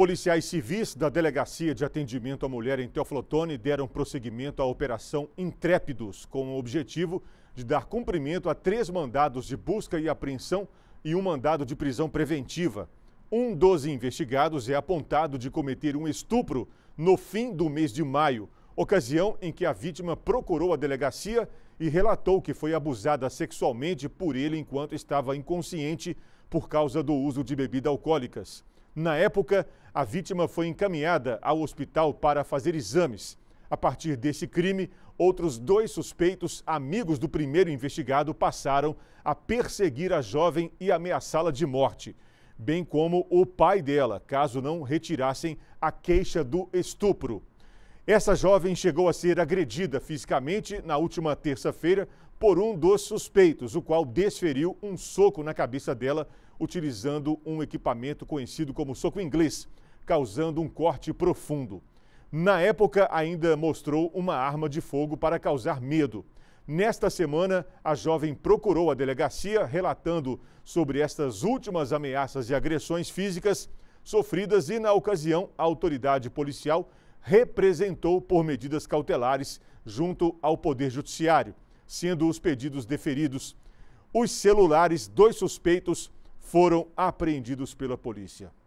Policiais civis da Delegacia de Atendimento à Mulher em Teoflotone deram prosseguimento à Operação Intrépidos, com o objetivo de dar cumprimento a três mandados de busca e apreensão e um mandado de prisão preventiva. Um dos investigados é apontado de cometer um estupro no fim do mês de maio, ocasião em que a vítima procurou a delegacia e relatou que foi abusada sexualmente por ele enquanto estava inconsciente por causa do uso de bebidas alcoólicas. Na época, a vítima foi encaminhada ao hospital para fazer exames. A partir desse crime, outros dois suspeitos, amigos do primeiro investigado, passaram a perseguir a jovem e ameaçá-la de morte, bem como o pai dela, caso não retirassem a queixa do estupro. Essa jovem chegou a ser agredida fisicamente na última terça-feira por um dos suspeitos, o qual desferiu um soco na cabeça dela utilizando um equipamento conhecido como soco inglês, causando um corte profundo. Na época, ainda mostrou uma arma de fogo para causar medo. Nesta semana, a jovem procurou a delegacia relatando sobre estas últimas ameaças e agressões físicas sofridas e, na ocasião, a autoridade policial representou por medidas cautelares junto ao Poder Judiciário, sendo os pedidos deferidos. Os celulares dos suspeitos foram apreendidos pela polícia.